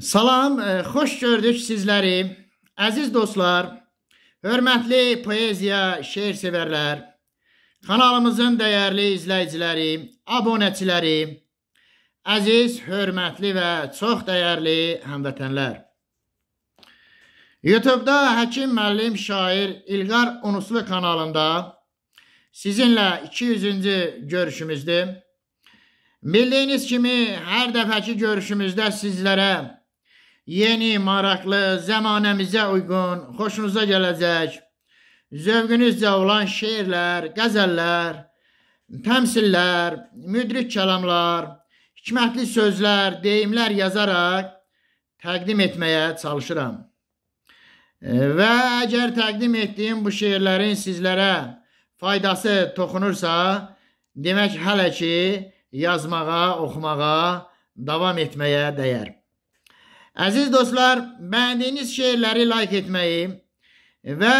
Salam, e, xoş gördük sizləri. Əziz dostlar, hörmətli poeziya şeir sevərlər, kanalımızın dəyərli izləyiciləri, abunəçiləri, əziz, hörmətli və çox dəyərli həmvətənlər. YouTube-da həkim müəllim şair İlqar Unuslu kanalında sizinlə 200-cü görüşümüzdür. Bildiyiniz kimi hər dəfəki görüşümüzdə sizlərə yeni, maraqlı, zəmanəmizə uyğun, xoşunuza gələcək, zövqünüzcə olan şeirlər, qəzəllər, təmsillər, müdrik kəlamlar, hikmətli sözlər, deyimlər yazaraq təqdim etməyə çalışıram. Və əgər təqdim etdiyim bu şeirlərin sizlərə faydası toxunursa, demək hələ ki yazmağa, oxumağa davam etməyə dəyər. Əziz dostlar, bəyəndiyiniz şeyləri like etməyi və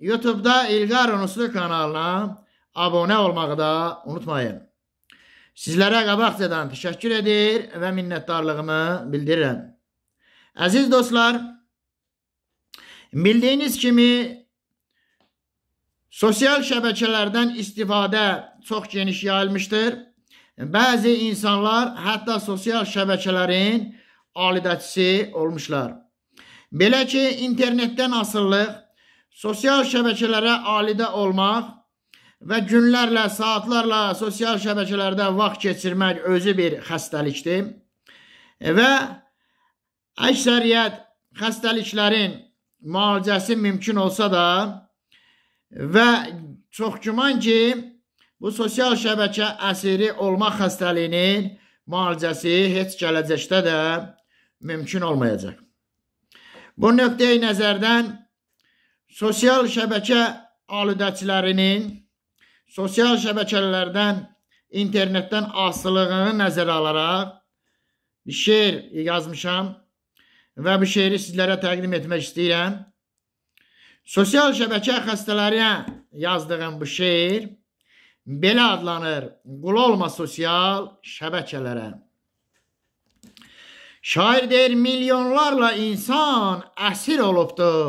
YouTube-da İlqar Unuslu kanalına abunə olmağı da unutmayın. Sizlərə qabaqcadan təşəkkür edir və minnətdarlığımı bildirirəm. Əziz dostlar, bildiyiniz kimi sosial şəbəkələrdən istifadə çox geniş yayılmışdır. Bəzi insanlar hətta sosial şəbəkələrin alidəçisi olmuşlar. Belə ki, internetdən asırlıq, sosial şəbəkələrə alidə olmaq və günlərlə, saatlarla sosial şəbəkələrdə vaxt keçirmək özü bir xəstəlikdir və əksəriyyət xəstəliklərin müalicəsi mümkün olsa da və çox güman ki, bu sosial şəbəkə əsiri olma xəstəliyinin müalicəsi heç gələcəkdə də mümkün olmayacaq. Bu nöqtəyi nəzərdən sosial şəbəkə alüdəçilərinin sosial şəbəkələrdən, internetdən asılılığını nəzərə alaraq bir şeir yazmışam və bu şeiri sizlərə təqdim etmək istəyirəm. Sosial şəbəkə xəstələrinə yazdığım bu şeir belə adlanır. Qul olma sosial şəbəkələrə. Şair deyir, milyonlarla insan əsir olubdur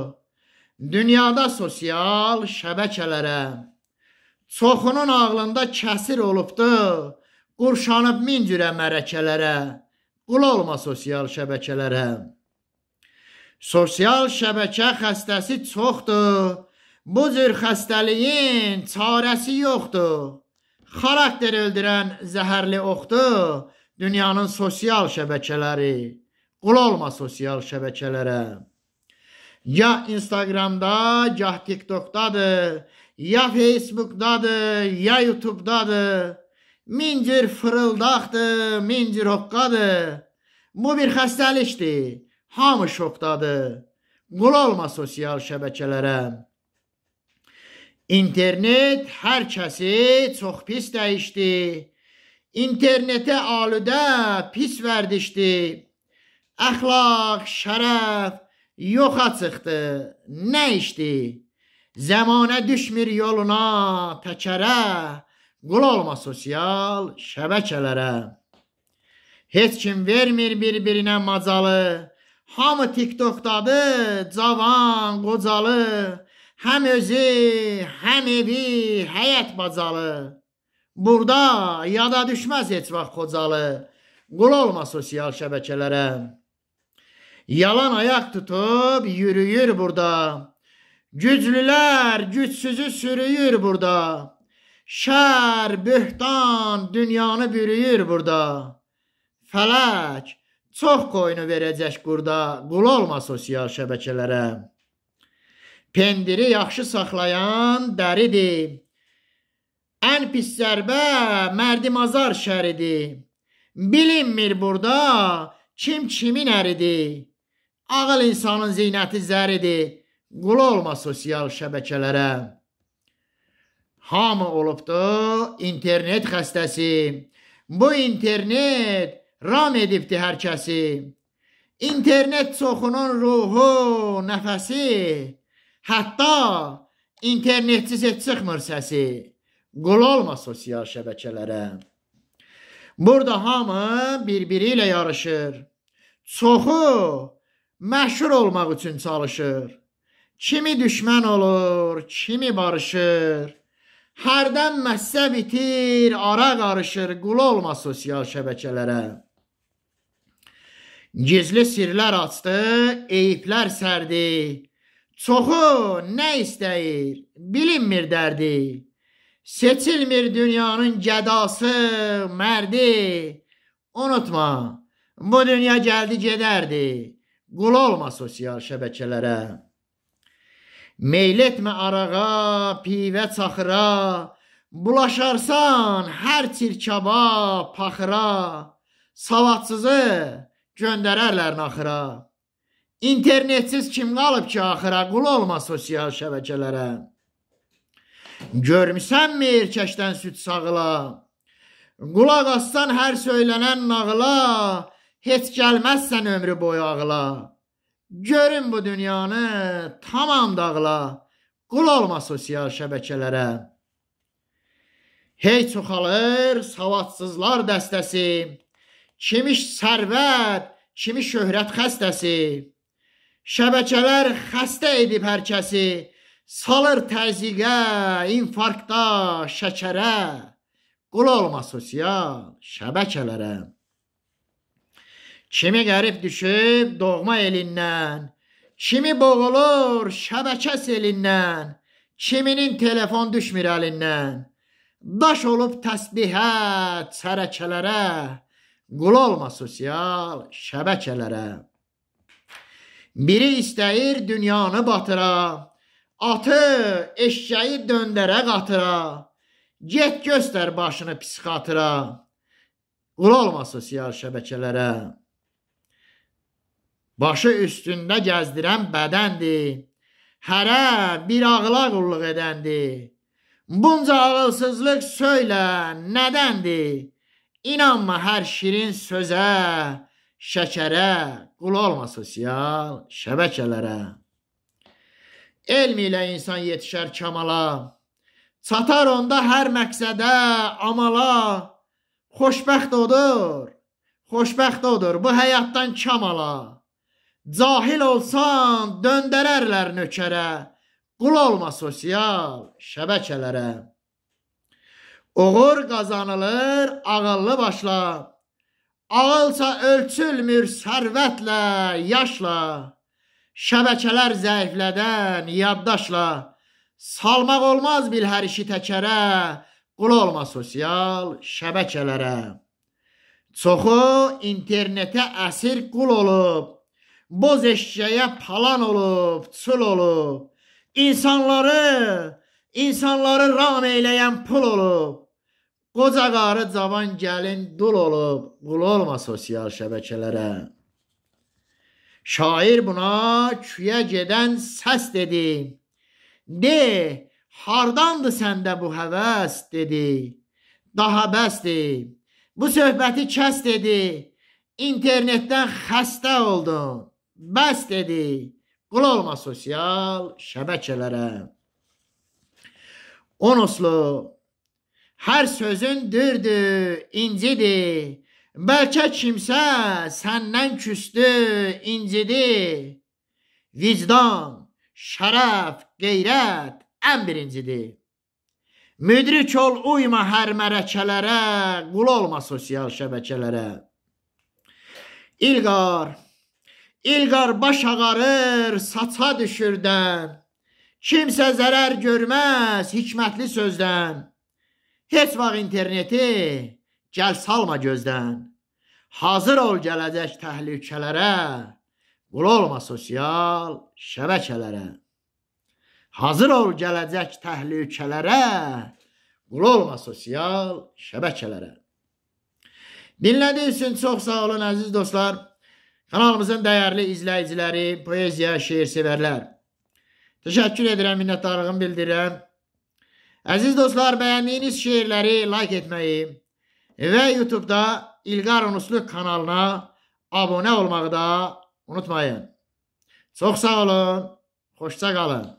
dünyada sosial şəbəkələrə. Çoxunun ağlında kəsir olubdur, qurşanıb min cürə mərəkələrə, qul olma sosial şəbəkələrə. Sosial şəbəkə xəstəsi çoxdur, bu cür xəstəliyin çarəsi yoxdur. Xarakter öldürən zəhərli oxdur, dünyanın sosial şəbəkələri, qul olma sosial şəbəkələrə. Ya Instagramda, ya TikTokdadır, ya Facebookdadır, ya YouTubedadır. Min cür fırıldaqdır, min cür hoqqadır. Bu bir xəstəlikdir. Hamı şokdadır. Qul olma sosial şəbəkələrə. İnternet hər kəsi çox pis dəyişdi internetə alüdə pis vərdişdir. Əxlaq, şərəf yoxa çıxdı. Nə işdi? Zəmanə düşmür yoluna təkərə. Qul olma sosial şəbəkələrə. Heç kim vermir bir-birinə macalı. Hamı TikTokdadır, cavan, qocalı. Həm özü, həm evi, həyət bacalı. Burada yada düşməz heç vaxt Xocalı. Qul olma sosial şəbəkələrə. Yalan ayaq tutub yürüyür burada. Güclülər gücsüzü sürüyür burada. Şər, böhtan dünyanı bürüyür burada. Fələk çox qoyunu verəcək qurda. Qul olma sosial şəbəkələrə. Pendiri yaxşı saxlayan dəridir. Ən pis zərbə Mərdimazar şəridir. Bilinmir burada kim kimin əridir. Ağıl insanın zeynəti zəridir. Qul olma sosial şəbəkələrə. Hamı olubdu internet xəstəsi. Bu internet ram edibdi hər kəsi. İnternet çoxunun ruhu, nəfəsi. Hətta internetsiz heç çıxmır səsi. Qul olma sosial şəbəkələrə. Burada hamı bir-biri ilə yarışır. Çoxu məşhur olmaq üçün çalışır. Kimi düşmən olur, kimi barışır. Hərdən məsələ bitir, ara qarışır, qul olma sosial şəbəkələrə. Gizli sirlər açdı, eyiblər sərdi. Çoxu nə istəyir, bilinmir dərdi. Seçilmir dünyanın gədası, mərdi. Unutma, bu dünya gəldi gedərdi. Qul olma sosial şəbəkələrə. Meyl etmə arağa, pivə çaxıra. Bulaşarsan hər çirkaba, paxıra. Savadsızı göndərərlər naxıra. İnternetsiz kim qalıb ki axıra? Qul olma sosial şəbəkələrə. Görmüsənmi erkəkdən süd sağıla? Qulaq assan hər söylənən nağıla, heç gəlməzsən ömrü boyu ağıla. Görün bu dünyanı tamam dağıla, qul olma sosial şəbəkələrə. Hey çoxalır savadsızlar dəstəsi, kimi sərvət, kimi şöhrət xəstəsi. Şəbəkələr xəstə edib hər kəsi, Salır təziqə, infarkta, şəkərə, qul olma sosial şəbəkələrə. Kimi qərib düşüb doğma elindən, kimi boğulur şəbəkə selindən, kiminin telefon düşmür əlindən. Daş olub təsbihə, çərəkələrə, qul olma sosial şəbəkələrə. Biri istəyir dünyanı batıra, Atı, eşşəyi döndərə qatıra. Get göstər başını psixatıra. Qul olma sosial şəbəkələrə. Başı üstündə gəzdirən bədəndir. Hərə bir ağla qulluq edəndir. Bunca ağılsızlıq söylə, nədəndir? İnanma hər şirin sözə, şəkərə, qul olma sosial şəbəkələrə. Elm ilə insan yetişər kamala. Çatar onda hər məqsədə, amala. Xoşbəxt odur. Xoşbəxt odur bu həyatdan kamala. Cahil olsan döndərərlər nökərə. Qul olma sosial şəbəkələrə. Uğur qazanılır ağıllı başla. Ağılsa ölçülmür sərvətlə, yaşla şəbəkələr zəiflədən yaddaşla salmaq olmaz bil hər işi təkərə, qul olma sosial şəbəkələrə. Çoxu internetə əsir qul olub, boz eşşəyə palan olub, çul olub. İnsanları, insanları ram eyləyən pul olub. Qoca qarı cavan gəlin dul olub, qul olma sosial şəbəkələrə. Şair buna küyə gedən səs dedi. De, hardandı səndə bu həvəs dedi. Daha bəsdir. Bu söhbəti kəs dedi. İnternetdən xəstə oldum. Bəs dedi. Qul olma sosial şəbəkələrə. Onoslu hər sözün dürdü, incidir. Bəlkə kimsə səndən küsdü, incidi. Vicdan, şərəf, qeyrət ən birincidir. Müdrik ol, uyma hər mərəkələrə, qul olma sosial şəbəkələrə. İlqar, İlqar baş ağarır, saça düşürdən. Kimsə zərər görməz hikmətli sözdən. Heç vaxt interneti Gəl salma gözdən. Hazır ol gələcək təhlükələrə. Qul olma sosial şəbəkələrə. Hazır ol gələcək təhlükələrə. Qul olma sosial şəbəkələrə. Dinlədiyiniz üçün çox sağ olun əziz dostlar. Kanalımızın dəyərli izləyiciləri, poeziya, şeir sevərlər. Təşəkkür edirəm, minnətdarlığımı bildirirəm. Əziz dostlar, bəyəndiyiniz şeirləri like etməyi, ve YouTube'da İlgar Unuslu kanalına abone olmağı da unutmayın. Çok sağ olun. Hoşça kalın.